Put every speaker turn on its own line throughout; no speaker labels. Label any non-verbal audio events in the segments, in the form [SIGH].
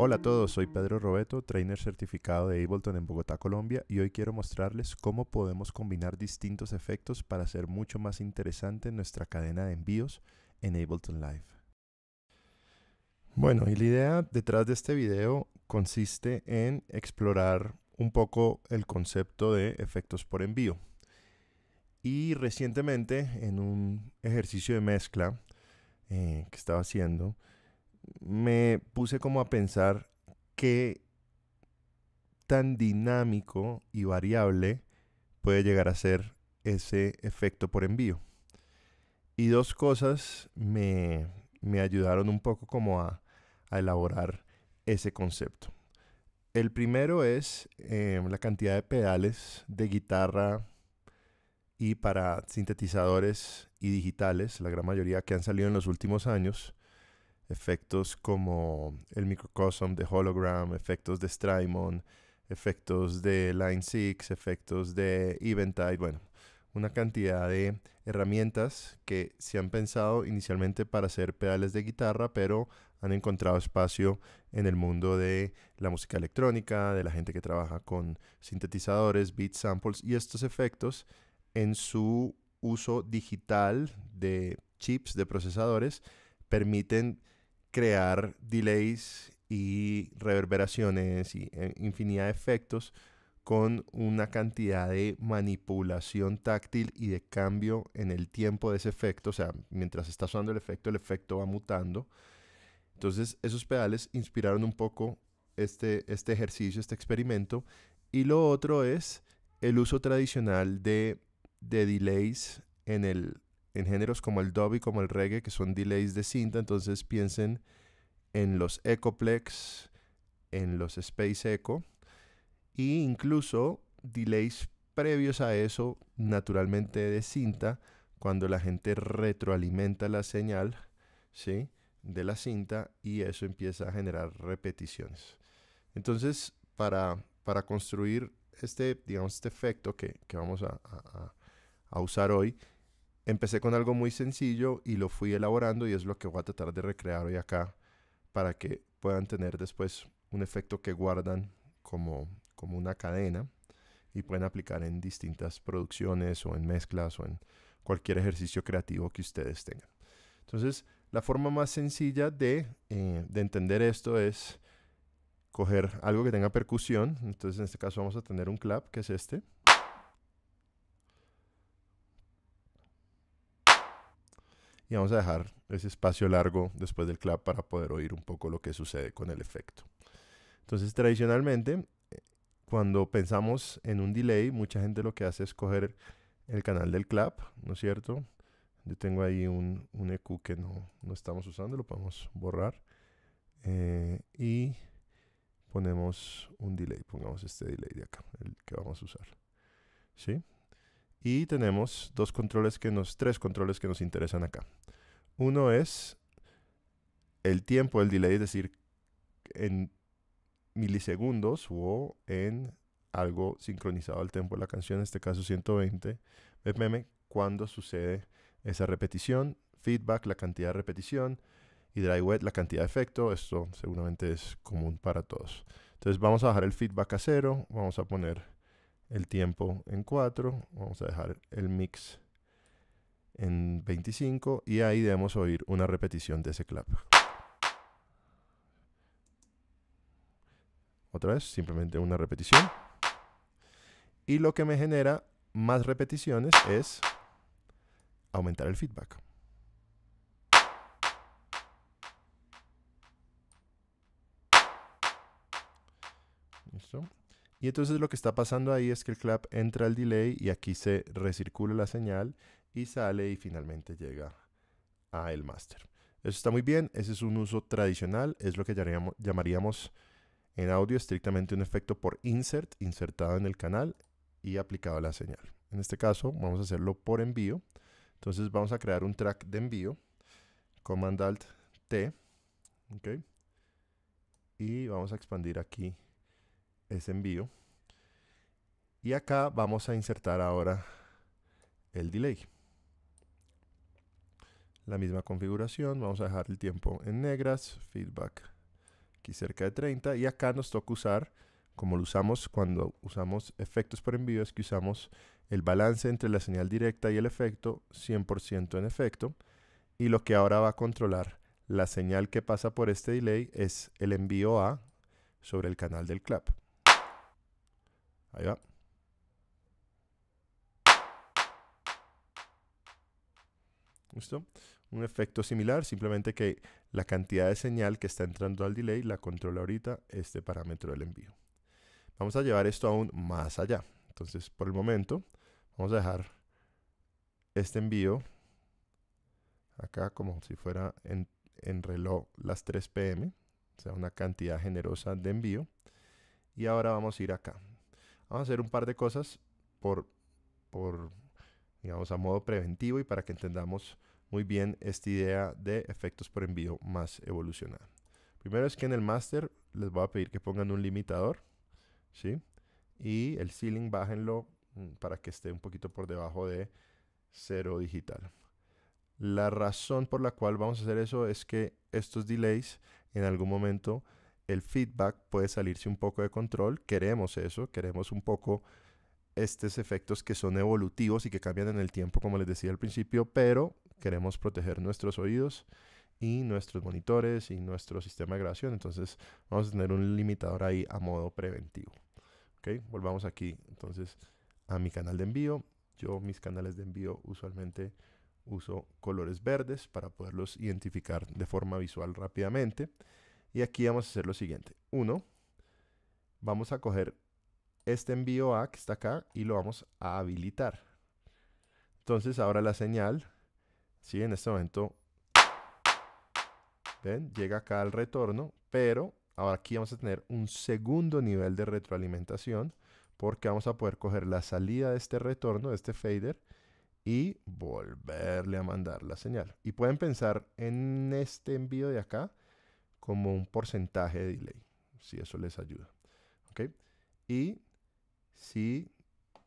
Hola a todos, soy Pedro Robeto, trainer certificado de Ableton en Bogotá, Colombia, y hoy quiero mostrarles cómo podemos combinar distintos efectos para hacer mucho más interesante nuestra cadena de envíos en Ableton Live. Bueno, y la idea detrás de este video consiste en explorar un poco el concepto de efectos por envío. Y recientemente, en un ejercicio de mezcla eh, que estaba haciendo, me puse como a pensar qué tan dinámico y variable puede llegar a ser ese efecto por envío. Y dos cosas me, me ayudaron un poco como a, elaborar ese concepto. El primero es eh, la cantidad de pedales de guitarra y para sintetizadores y digitales, la gran mayoría que han salido en los últimos años, efectos como el microcosm de hologram, efectos de Strymon, efectos de Line 6, efectos de Eventide, bueno, una cantidad de herramientas que se han pensado inicialmente para hacer pedales de guitarra, pero han encontrado espacio en el mundo de la música electrónica, de la gente que trabaja con sintetizadores, beat samples y estos efectos en su uso digital de chips, de procesadores, permiten crear delays y reverberaciones y eh, infinidad de efectos con una cantidad de manipulación táctil y de cambio en el tiempo de ese efecto. O sea, mientras está sonando el efecto, el efecto va mutando. Entonces, esos pedales inspiraron un poco este, este ejercicio, este experimento. Y lo otro es el uso tradicional de, de delays en el, en géneros como el dub y como el reggae, que son delays de cinta, entonces piensen en los Ecoplex, en los Space Echo, e incluso delays previos a eso, naturalmente de cinta, cuando la gente retroalimenta la señal, De la cinta y eso empieza a generar repeticiones. Entonces, para, construir este, este efecto que, vamos a usar hoy, Empecé con algo muy sencillo y lo fui elaborando y es lo que voy a tratar de recrear hoy acá para que puedan tener después un efecto que guardan como, como una cadena y pueden aplicar en distintas producciones o en mezclas o en cualquier ejercicio creativo que ustedes tengan. Entonces, la forma más sencilla de, eh, de, entender esto es coger algo que tenga percusión. Entonces, en este caso vamos a tener un clap, que es este. y vamos a dejar ese espacio largo después del clap para poder oír un poco lo que sucede con el efecto. Entonces, tradicionalmente, cuando pensamos en un delay, mucha gente lo que hace es coger el canal del clap, ¿no es cierto? Yo tengo ahí un, EQ que no, estamos usando, lo podemos borrar. Eh, y ponemos un delay, pongamos este delay de acá, el que vamos a usar. ¿Sí? Y tenemos dos controles que nos, tres controles que nos interesan acá. Uno es el tiempo, el delay, es decir, en milisegundos o en algo sincronizado al tiempo de la canción, en este caso 120 BPM, cuando sucede esa repetición, feedback, la cantidad de repetición, y dry wet, la cantidad de efecto, esto seguramente es común para todos. Entonces vamos a bajar el feedback a cero, vamos a poner el tiempo en 4, vamos a dejar el mix en 25 y ahí debemos oír una repetición de ese clap. Otra vez, simplemente una repetición. Y lo que me genera más repeticiones es aumentar el feedback. Y entonces lo que está pasando ahí es que el clap entra al delay y aquí se recircula la señal y sale y finalmente llega a el master. Eso está muy bien, ese es un uso tradicional, es lo que llamaríamos, en audio estrictamente un efecto por insert, insertado en el canal y aplicado a la señal. En este caso vamos a hacerlo por envío, entonces vamos a crear un track de envío, Command Alt T, y vamos a expandir aquí ese envío. Y acá vamos a insertar ahora el delay la misma configuración. Vamos a dejar el tiempo en negras, feedback aquí cerca de 30. Y acá nos toca usar, como lo usamos cuando usamos efectos por envío, es que usamos el balance entre la señal directa y el efecto, 100% en efecto. Y lo que ahora va a controlar la señal que pasa por este delay es el envío A sobre el canal del clap. Ahí va. ¿Listo? un efecto similar, simplemente que la cantidad de señal que está entrando al delay la controla ahorita este parámetro del envío. Vamos a llevar esto aún más allá. Entonces, por el momento, vamos a dejar este envío acá como si fuera en, en reloj las 3 pm, o sea, una cantidad generosa de envío. Y ahora vamos a ir acá. Vamos a hacer un par de cosas por, por digamos, a modo preventivo y para que entendamos muy bien esta idea de efectos por envío más evolucionada. Primero es que en el master les voy a pedir que pongan un limitador, ¿sí? Y el ceiling bájenlo mm, para que esté un poquito por debajo de cero digital. La razón por la cual vamos a hacer eso es que estos delays en algún momento el feedback puede salirse un poco de control. Queremos eso, queremos un poco estos efectos que son evolutivos y que cambian en el tiempo, como les decía al principio, pero queremos proteger nuestros oídos y nuestros monitores y nuestro sistema de grabación. Entonces vamos a tener un limitador ahí a modo preventivo. ¿Ok? Volvamos aquí entonces a mi canal de envío. Yo mis canales de envío usualmente uso colores verdes para poderlos identificar de forma visual rápidamente. Y aquí vamos a hacer lo siguiente. Uno, vamos a coger este envío A que está acá y lo vamos a habilitar. Entonces ahora la señal, si en este momento, ¿ven? Llega acá al retorno, pero ahora aquí vamos a tener un segundo nivel de retroalimentación porque vamos a poder coger la salida de este retorno, de este fader, y volverle a mandar la señal. Y pueden pensar en este envío de acá como un porcentaje de delay, si eso les ayuda. ¿Ok? Y si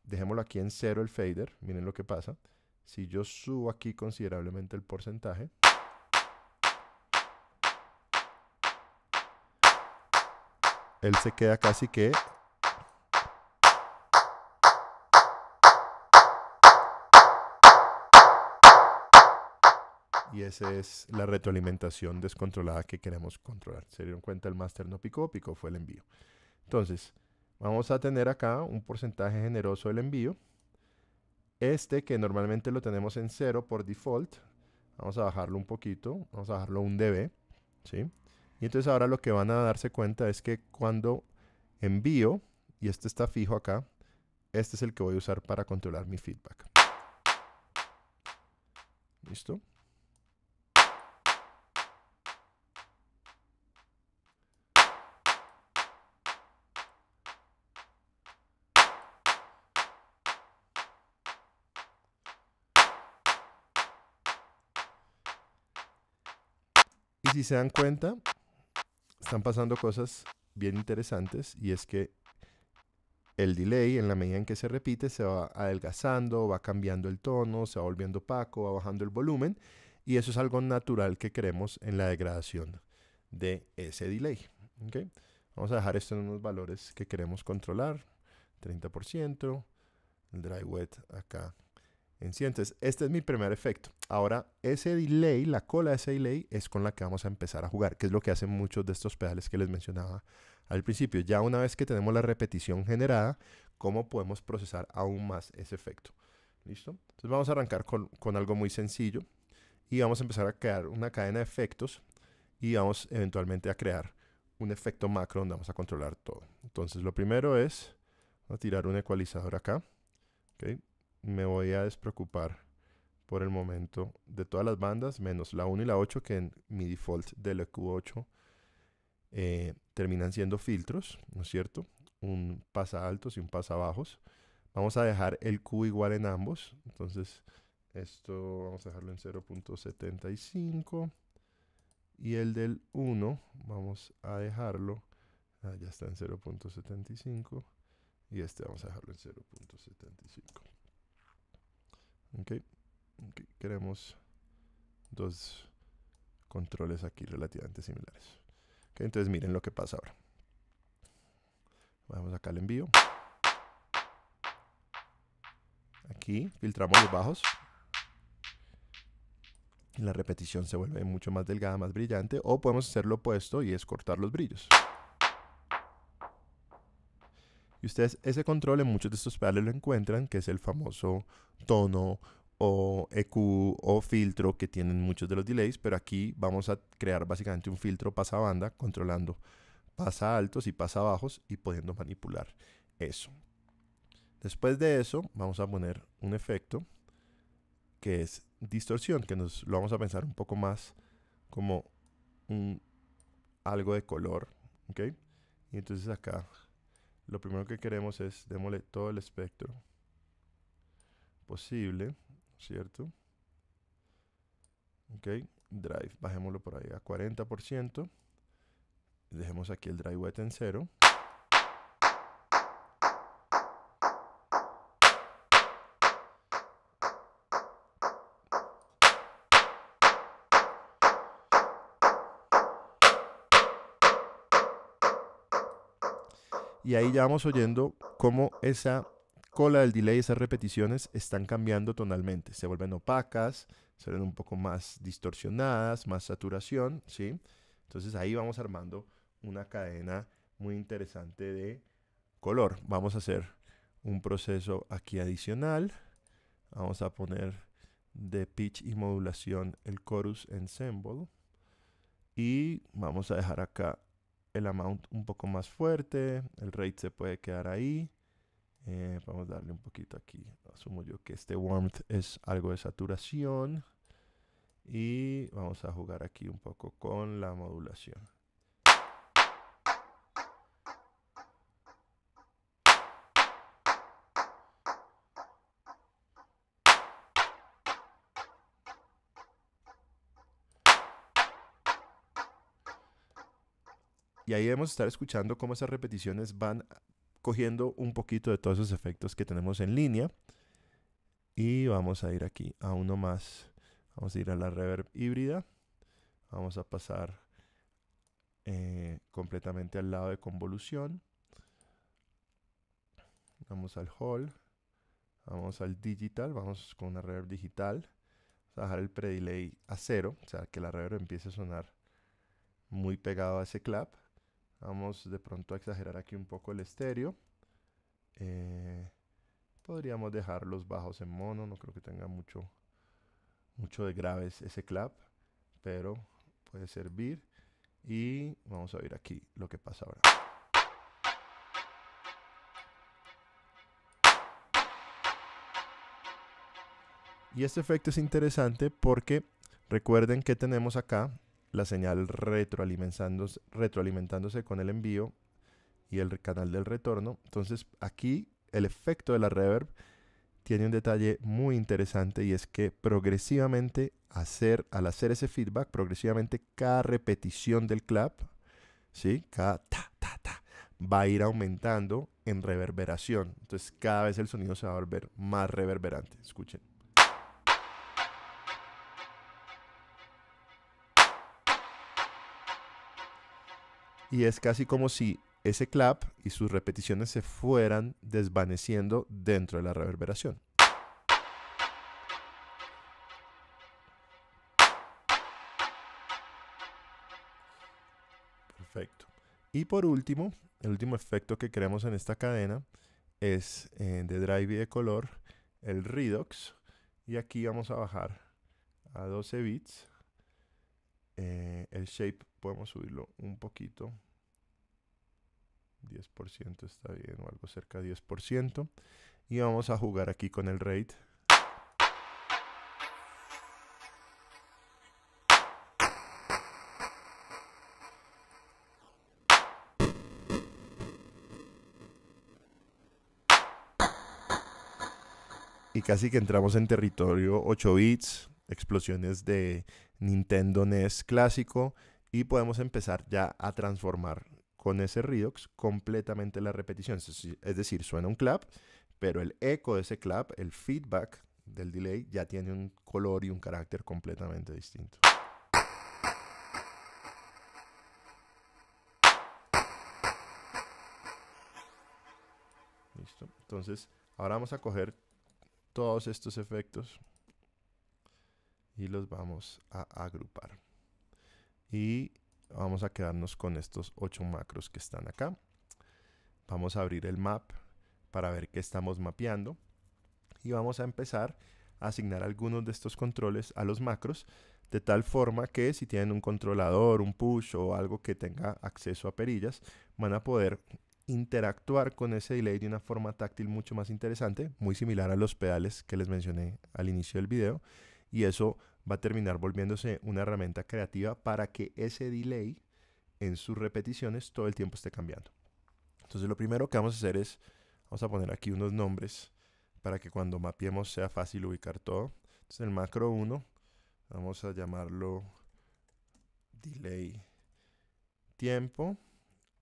dejémoslo aquí en cero el fader, miren lo que pasa. Si yo subo aquí considerablemente el porcentaje, él se queda casi que y esa es la retroalimentación descontrolada que queremos controlar. Se dieron cuenta, el máster no picó, picó fue el envío. Entonces, Vamos a tener acá un porcentaje generoso del envío. Este que normalmente lo tenemos en cero por default. Vamos a bajarlo un poquito. Vamos a bajarlo un dB. ¿sí? Y entonces ahora lo que van a darse cuenta es que cuando envío, y este está fijo acá, este es el que voy a usar para controlar mi feedback. ¿Listo? si se dan cuenta, están pasando cosas bien interesantes y es que el delay, en la medida en que se repite, se va adelgazando, va cambiando el tono, se va volviendo opaco, va bajando el volumen y eso es algo natural que queremos en la degradación de ese delay. ¿okay? Vamos a dejar esto en unos valores que queremos controlar, 30%, el dry wet acá entonces, este es mi primer efecto. Ahora, ese delay, la cola de ese delay, es con la que vamos a empezar a jugar, que es lo que hacen muchos de estos pedales que les mencionaba al principio. Ya una vez que tenemos la repetición generada, ¿cómo podemos procesar aún más ese efecto? ¿Listo? Entonces vamos a arrancar con, algo muy sencillo y vamos a empezar a crear una cadena de efectos y vamos eventualmente a crear un efecto macro donde vamos a controlar todo. Entonces lo primero es, a tirar un ecualizador acá. ¿okay? me voy a despreocupar por el momento de todas las bandas, menos la 1 y la 8, que en mi default del la Q8 eh, terminan siendo filtros, ¿no es cierto? Un pasa altos y un pasa bajos. Vamos a dejar el Q igual en ambos, entonces esto vamos a dejarlo en 0.75 y el del 1 vamos a dejarlo, ah, ya está en 0.75 y este vamos a dejarlo en 0.75 queremos dos controles aquí relativamente similares. entonces miren lo que pasa ahora. Vamos acá al envío. Aquí filtramos los bajos. Y la repetición se vuelve mucho más delgada, más brillante. O podemos hacer lo opuesto y es cortar los brillos. Y ustedes ese control en muchos de estos pedales lo encuentran, que es el famoso tono o EQ o filtro que tienen muchos de los delays, pero aquí vamos a crear básicamente un filtro pasabanda controlando pasa altos y pasa bajos y pudiendo manipular eso. Después de eso vamos a poner un efecto que es distorsión, que nos lo vamos a pensar un poco más como un algo de color, ¿ok? Y entonces acá lo primero que queremos es démosle todo el espectro posible, ¿cierto? Ok, drive, bajémoslo por ahí a 40%. Dejemos aquí el drive wet en 0 Y ahí ya vamos oyendo cómo esa cola del delay, esas repeticiones están cambiando tonalmente. Se vuelven opacas, se vuelven un poco más distorsionadas, más saturación, ¿sí? Entonces ahí vamos armando una cadena muy interesante de color. Vamos a hacer un proceso aquí adicional. Vamos a poner de pitch y modulación el chorus ensemble. Y vamos a dejar acá el amount un poco más fuerte, el rate se puede quedar ahí. Eh, vamos a darle un poquito aquí. Asumo yo que este warmth es algo de saturación. Y vamos a jugar aquí un poco con la modulación. Y ahí debemos estar escuchando cómo esas repeticiones van cogiendo un poquito de todos esos efectos que tenemos en línea. Y vamos a ir aquí a uno más. Vamos a ir a la reverb híbrida. Vamos a pasar eh, completamente al lado de convolución. Vamos al hall. Vamos al digital. Vamos con una reverb digital. Vamos a dejar el predelay a cero. O sea, que la reverb empiece a sonar muy pegado a ese clap. Vamos de pronto a exagerar aquí un poco el estéreo. Eh, podríamos dejar los bajos en mono, no creo que tenga mucho, mucho de graves ese clap, pero puede servir. Y vamos a ver aquí lo que pasa ahora. Y este efecto es interesante porque recuerden que tenemos acá la señal retroalimentándose, retroalimentándose con el envío y el canal del retorno. Entonces aquí el efecto de la reverb tiene un detalle muy interesante y es que progresivamente hacer, al hacer ese feedback, progresivamente cada repetición del clap, ¿sí? cada ta, ta, ta, va a ir aumentando en reverberación. Entonces cada vez el sonido se va a volver más reverberante. Escuchen. Y es casi como si ese clap y sus repeticiones se fueran desvaneciendo dentro de la reverberación. Perfecto. Y por último, el último efecto que creamos en esta cadena es eh, de drive y de color, el redox. Y aquí vamos a bajar a 12 bits. Eh, el shape podemos subirlo un poquito. 10% está bien o algo cerca de 10%. Y vamos a jugar aquí con el rate. Y casi que entramos en territorio 8 bits, explosiones de Nintendo NES clásico y podemos empezar ya a transformar con ese Redox completamente la repetición. Es decir, suena un clap, pero el eco de ese clap, el feedback del delay ya tiene un color y un carácter completamente distinto. Listo. Entonces, ahora vamos a coger todos estos efectos y los vamos a agrupar. Y vamos a quedarnos con estos ocho macros que están acá. Vamos a abrir el map para ver qué estamos mapeando y vamos a empezar a asignar algunos de estos controles a los macros de tal forma que si tienen un controlador, un push o algo que tenga acceso a perillas, van a poder interactuar con ese delay de una forma táctil mucho más interesante, muy similar a los pedales que les mencioné al inicio del video, y eso va a terminar volviéndose una herramienta creativa para que ese delay en sus repeticiones todo el tiempo esté cambiando. Entonces lo primero que vamos a hacer es, vamos a poner aquí unos nombres para que cuando mapeemos sea fácil ubicar todo. Entonces el macro 1 vamos a llamarlo delay tiempo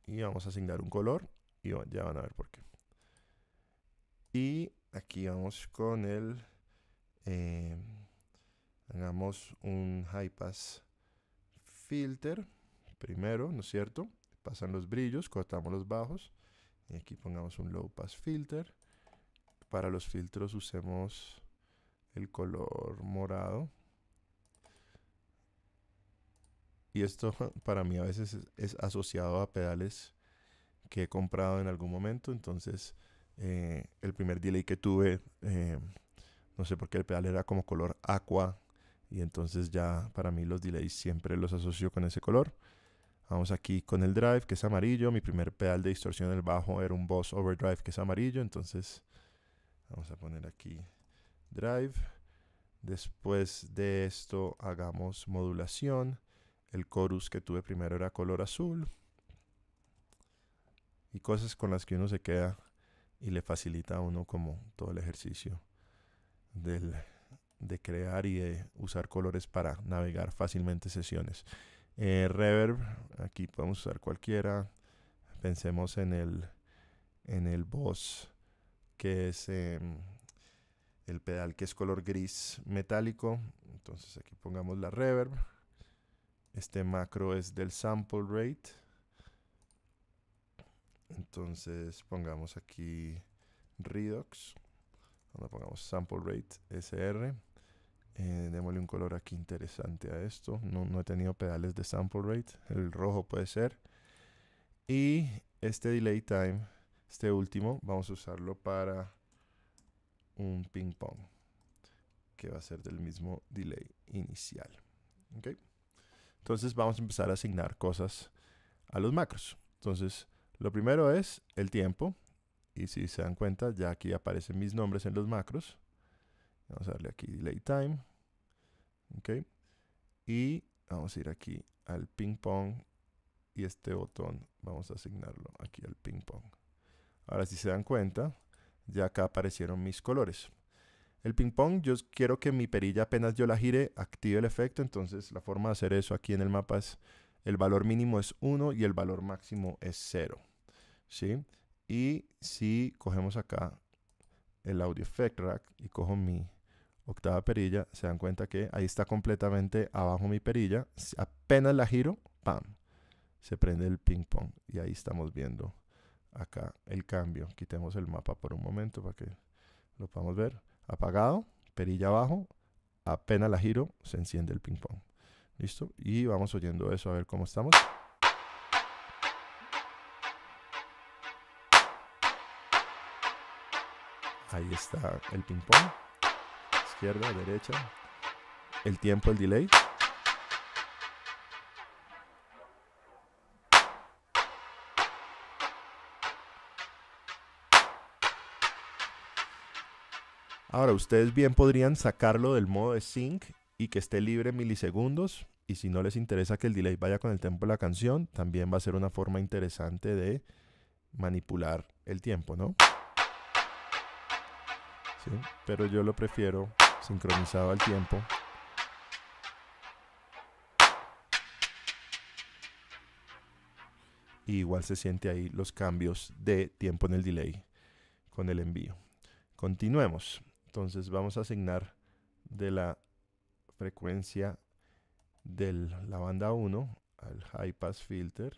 y vamos a asignar un color y ya van a ver por qué. Y aquí vamos con el... Eh, Hagamos un high pass filter primero, ¿no es cierto? Pasan los brillos, cortamos los bajos y aquí pongamos un low pass filter. Para los filtros usemos el color morado. Y esto [LAUGHS] para mí a veces es, asociado a pedales que he comprado en algún momento. Entonces eh, el primer delay que tuve, eh, no sé por qué el pedal era como color aqua y entonces ya para mí los delays siempre los asocio con ese color. Vamos aquí con el drive que es amarillo, mi primer pedal de distorsión del bajo era un Boss Overdrive que es amarillo, entonces vamos a poner aquí drive. Después de esto hagamos modulación. El chorus que tuve primero era color azul. Y cosas con las que uno se queda y le facilita a uno como todo el ejercicio del de crear y de usar colores para navegar fácilmente sesiones. Eh, reverb, aquí podemos usar cualquiera. Pensemos en el, en el Boss, que es em, el pedal que es color gris metálico. Entonces aquí pongamos la reverb. Este macro es del sample rate. Entonces pongamos aquí Redox. Donde pongamos sample rate SR. Eh, démosle un color aquí interesante a esto. No, no he tenido pedales de sample rate. El rojo puede ser. Y este delay time, este último, vamos a usarlo para un ping pong. Que va a ser del mismo delay inicial. ¿Okay? Entonces vamos a empezar a asignar cosas a los macros. Entonces lo primero es el tiempo. Y si se dan cuenta, ya aquí aparecen mis nombres en los macros. Vamos a darle aquí delay time. ¿ok? Y vamos a ir aquí al ping pong y este botón vamos a asignarlo aquí al ping pong. Ahora si se dan cuenta, ya acá aparecieron mis colores. El ping pong, yo quiero que mi perilla apenas yo la gire, active el efecto, entonces la forma de hacer eso aquí en el mapa es el valor mínimo es 1 y el valor máximo es 0. ¿sí? Y si cogemos acá el audio effect rack y cojo mi octava perilla, se dan cuenta que ahí está completamente abajo mi perilla. Apenas la giro, ¡pam! Se prende el ping pong. Y ahí estamos viendo acá el cambio. Quitemos el mapa por un momento para que lo podamos ver. Apagado, perilla abajo, apenas la giro, se enciende el ping pong. ¿Listo? Y vamos oyendo eso a ver cómo estamos. Ahí está el ping pong izquierda, derecha, el tiempo, el delay. Ahora, ustedes bien podrían sacarlo del modo de sync y que esté libre milisegundos. Y si no les interesa que el delay vaya con el tempo de la canción, también va a ser una forma interesante de manipular el tiempo, ¿no? ¿Sí? Pero yo lo prefiero sincronizado al tiempo. Y igual se siente ahí los cambios de tiempo en el delay con el envío. Continuemos. Entonces vamos a asignar de la frecuencia de la banda 1 al high pass filter.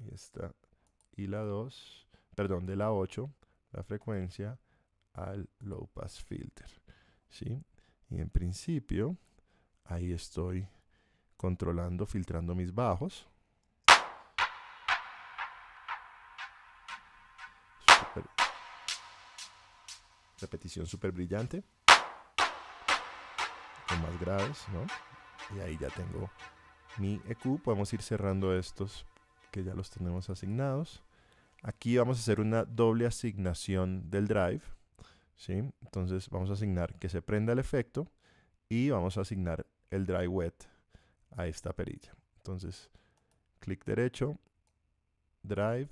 Y esta y la 2, perdón, de la 8, la frecuencia al low pass filter. ¿sí? Y en principio, ahí estoy controlando, filtrando mis bajos. Repetición súper brillante. Con más graves, ¿no? Y ahí ya tengo mi EQ. Podemos ir cerrando estos que ya los tenemos asignados. Aquí vamos a hacer una doble asignación del drive. Entonces vamos a asignar que se prenda el efecto y vamos a asignar el dry wet a esta perilla. Entonces, clic derecho, drive,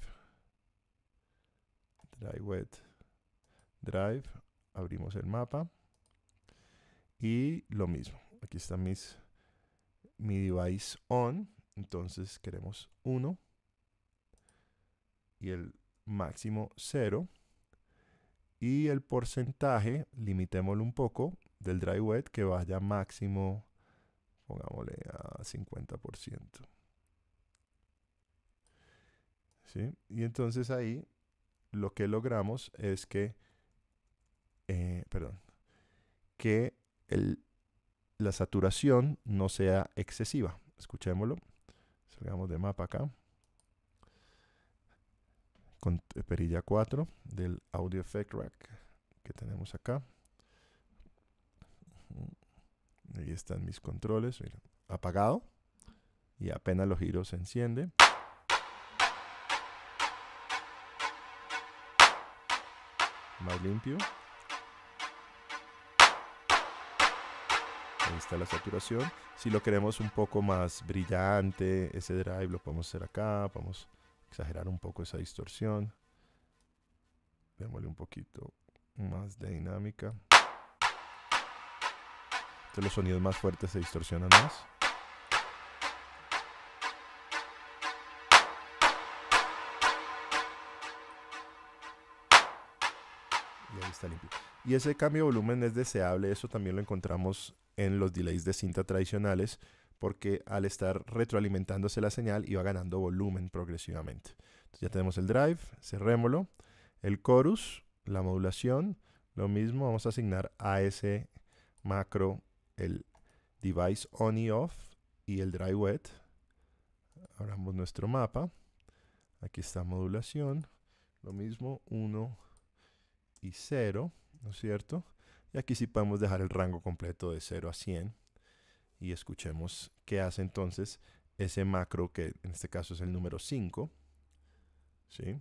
dry wet, drive, abrimos el mapa y lo mismo. Aquí está mis, mi device on, entonces queremos 1 y el máximo 0 y el porcentaje, limitémoslo un poco, del dry wet que vaya máximo, pongámosle a 50%. Y entonces ahí lo que logramos es que, eh, perdón, que la saturación no sea excesiva. Escuchémoslo. Salgamos de mapa acá con eh, perilla 4 del Audio Effect Rack que tenemos acá. Ahí están mis controles, apagado y apenas los giros se enciende. Más limpio. Ahí está la saturación. Si lo queremos un poco más brillante, ese drive lo podemos hacer acá, podemos exagerar un poco esa distorsión. Démosle un poquito más de dinámica. los sonidos más fuertes se distorsionan más. Y ahí está limpio. Y ese cambio de volumen es deseable, eso también lo encontramos en los delays de cinta tradicionales, porque al estar retroalimentándose la señal iba ganando volumen progresivamente. ya tenemos el drive, cerrémoslo, el chorus, la modulación, lo mismo vamos a asignar a ese macro el device on y off y el drive wet. Abramos nuestro mapa, aquí está modulación, lo mismo 1 y 0, ¿no es cierto? Y aquí sí podemos dejar el rango completo de 0 a 100 y escuchemos qué hace entonces ese macro que en este caso es el número 5. ¿Sí?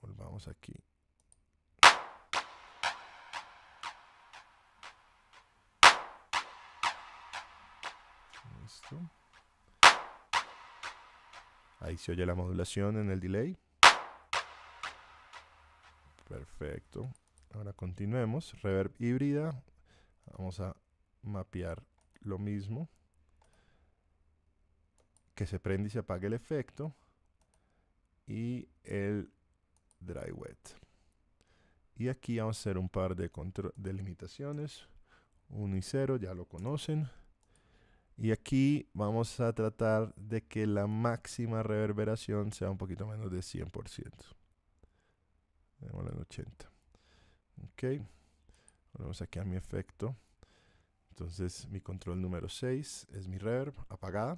Volvamos aquí. Ahí se oye la modulación en el delay. Perfecto. Ahora continuemos. Reverb híbrida. Vamos a mapear lo mismo. Que se prende y se apague el efecto. Y el dry wet. Y aquí vamos a hacer un par de, de limitaciones. 1 y 0, ya lo conocen. Y aquí vamos a tratar de que la máxima reverberación sea un poquito menos de 100%. Démosle en 80. Ok. Volvemos aquí a mi efecto. Entonces mi control número 6 es mi reverb apagada.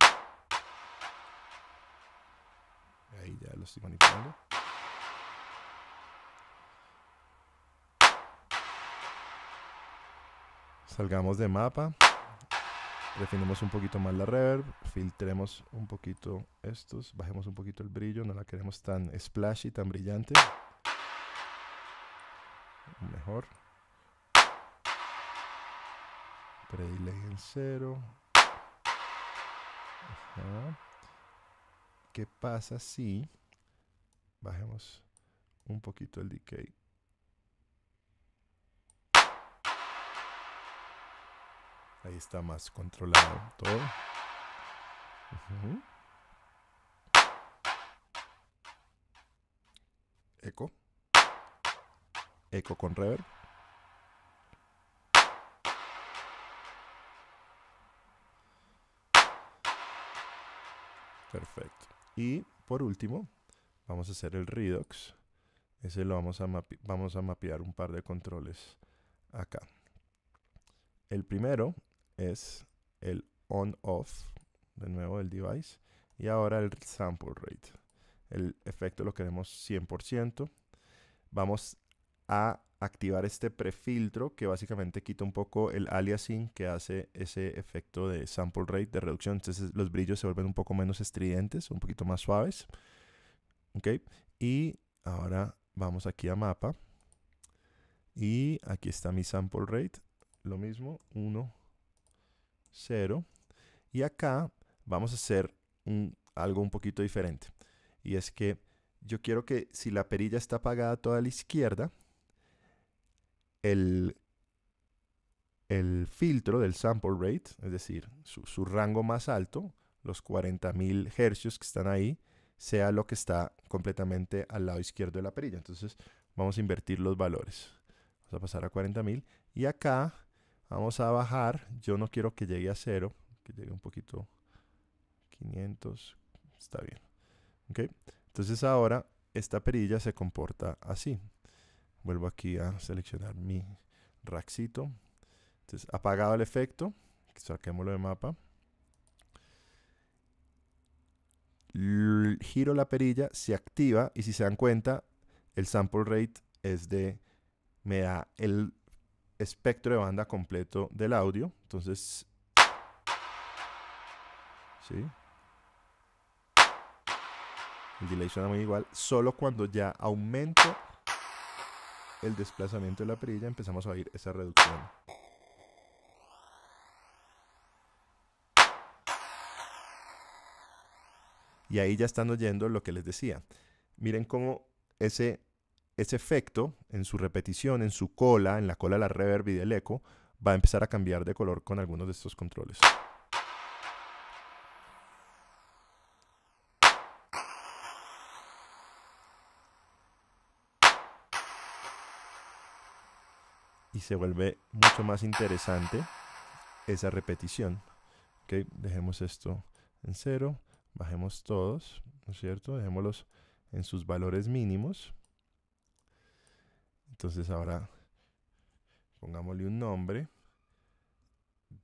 Ahí ya lo estoy manipulando. Salgamos de mapa. Refinemos un poquito más la reverb. Filtremos un poquito estos. Bajemos un poquito el brillo. No la queremos tan splashy, tan brillante. Mejor. en cero ¿Qué pasa si bajemos un poquito el decay? Ahí está más controlado todo. Eco. Eco con reverb. Perfecto. Y por último, vamos a hacer el redox. Ese lo vamos a, vamos a mapear un par de controles acá. El primero es el on-off, de nuevo del device. Y ahora el sample rate. El efecto lo queremos 100%. Vamos a activar este prefiltro que básicamente quita un poco el aliasing que hace ese efecto de sample rate de reducción. Entonces los brillos se vuelven un poco menos estridentes, un poquito más suaves. ¿Ok? Y ahora vamos aquí a mapa. Y aquí está mi sample rate. Lo mismo, 1, 0. Y acá vamos a hacer algo un poquito diferente. Y es que yo quiero que si la perilla está apagada toda a la izquierda, el, filtro del sample rate, es decir, su, rango más alto, los 40.000 hercios que están ahí, sea lo que está completamente al lado izquierdo de la perilla. Entonces vamos a invertir los valores. Vamos a pasar a 40.000 y acá vamos a bajar. Yo no quiero que llegue a cero, que llegue un poquito 500, está bien. ¿Okay? Entonces ahora esta perilla se comporta así. Vuelvo aquí a seleccionar mi raxito. Entonces, apagado el efecto, saquémoslo de mapa. giro la perilla, se activa y si se dan cuenta, el sample rate es de, me da el espectro de banda completo del audio. Entonces, ¿sí? El delay suena muy igual, solo cuando ya aumento el desplazamiento de la perilla empezamos a oír esa reducción. Y ahí ya están oyendo lo que les decía. Miren cómo ese, ese efecto en su repetición, en su cola, en la cola de la reverb y del eco, va a empezar a cambiar de color con algunos de estos controles. y se vuelve mucho más interesante esa repetición. Okay, Dejemos esto en cero, bajemos todos, ¿no es cierto? Dejémoslos en sus valores mínimos. Entonces ahora pongámosle un nombre.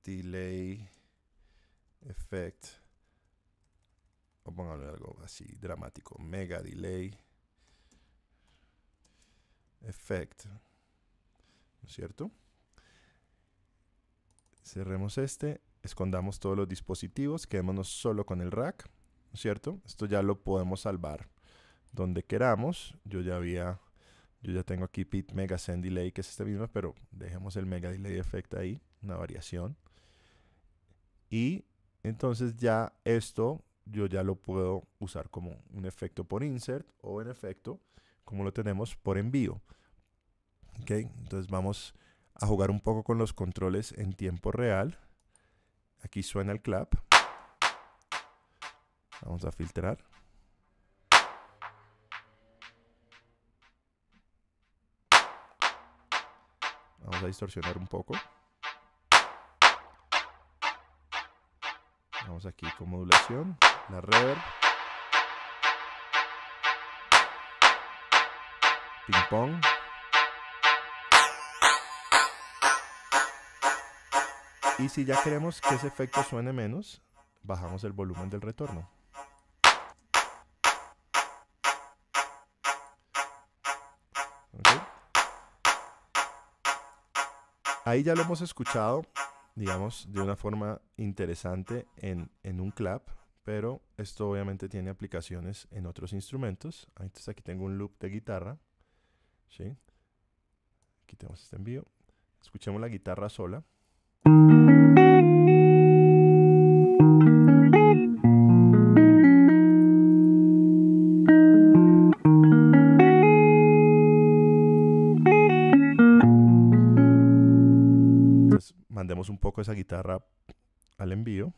Delay effect. O pongámosle algo así dramático. Mega delay effect cierto? Cerremos este, escondamos todos los dispositivos, quedémonos solo con el rack, cierto? Esto ya lo podemos salvar donde queramos. Yo ya había, yo ya tengo aquí Pit Mega Send Delay, que es este mismo, pero dejemos el Mega Delay Effect ahí, una variación. Y entonces ya esto yo ya lo puedo usar como un efecto por insert o en efecto como lo tenemos por envío. Entonces vamos a jugar un poco con los controles en tiempo real. Aquí suena el clap. Vamos a filtrar. Vamos a distorsionar un poco. Vamos aquí con modulación, la reverb. Ping pong. Y si ya queremos que ese efecto suene menos, bajamos el volumen del retorno. Ahí ya lo hemos escuchado, digamos, de una forma interesante en, un clap, pero esto obviamente tiene aplicaciones en otros instrumentos. Entonces aquí tengo un loop de guitarra. ¿sí? tenemos este envío. Escuchemos la guitarra sola. un poco esa guitarra al envío.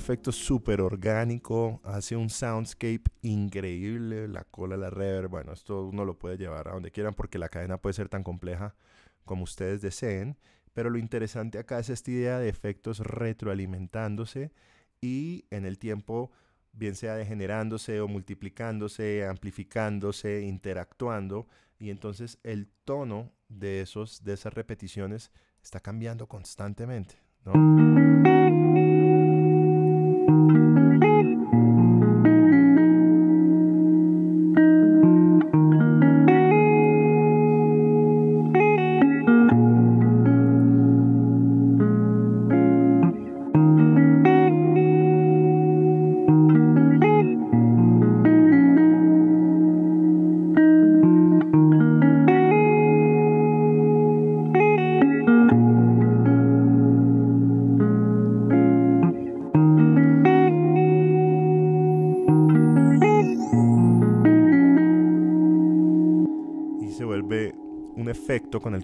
efecto súper orgánico, hace un soundscape increíble, la cola, la reverb, bueno, esto uno lo puede llevar a donde quieran porque la cadena puede ser tan compleja como ustedes deseen, pero lo interesante acá es esta idea de efectos retroalimentándose y en el tiempo bien sea degenerándose o multiplicándose, amplificándose, interactuando, y entonces el tono de, esos, de esas repeticiones está cambiando constantemente. ¿no?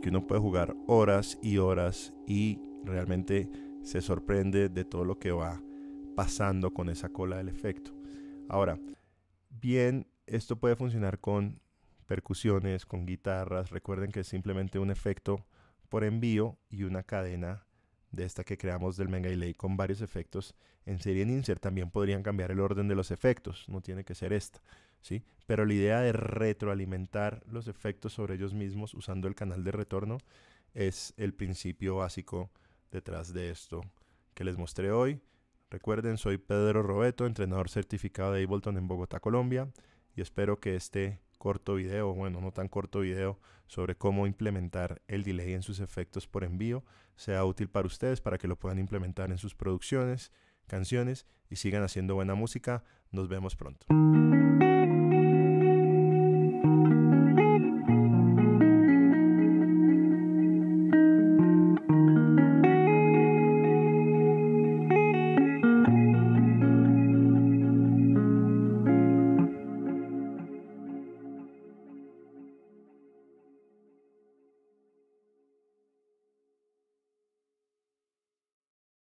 uno puede jugar horas y horas y realmente se sorprende de todo lo que va pasando con esa cola del efecto. Ahora, bien, esto puede funcionar con percusiones, con guitarras. Recuerden que es simplemente un efecto por envío y una cadena de esta que creamos del mega delay con varios efectos en serie en insert, también podrían cambiar el orden de los efectos, no tiene que ser esta, ¿sí? Pero la idea de retroalimentar los efectos sobre ellos mismos usando el canal de retorno es el principio básico detrás de esto que les mostré hoy. Recuerden, soy Pedro Robeto, entrenador certificado de Ableton en Bogotá, Colombia, y espero que este corto video, bueno, no tan corto video, sobre cómo implementar el delay en sus efectos por envío, sea útil para ustedes para que lo puedan implementar en sus producciones, canciones y sigan haciendo buena música. Nos vemos pronto.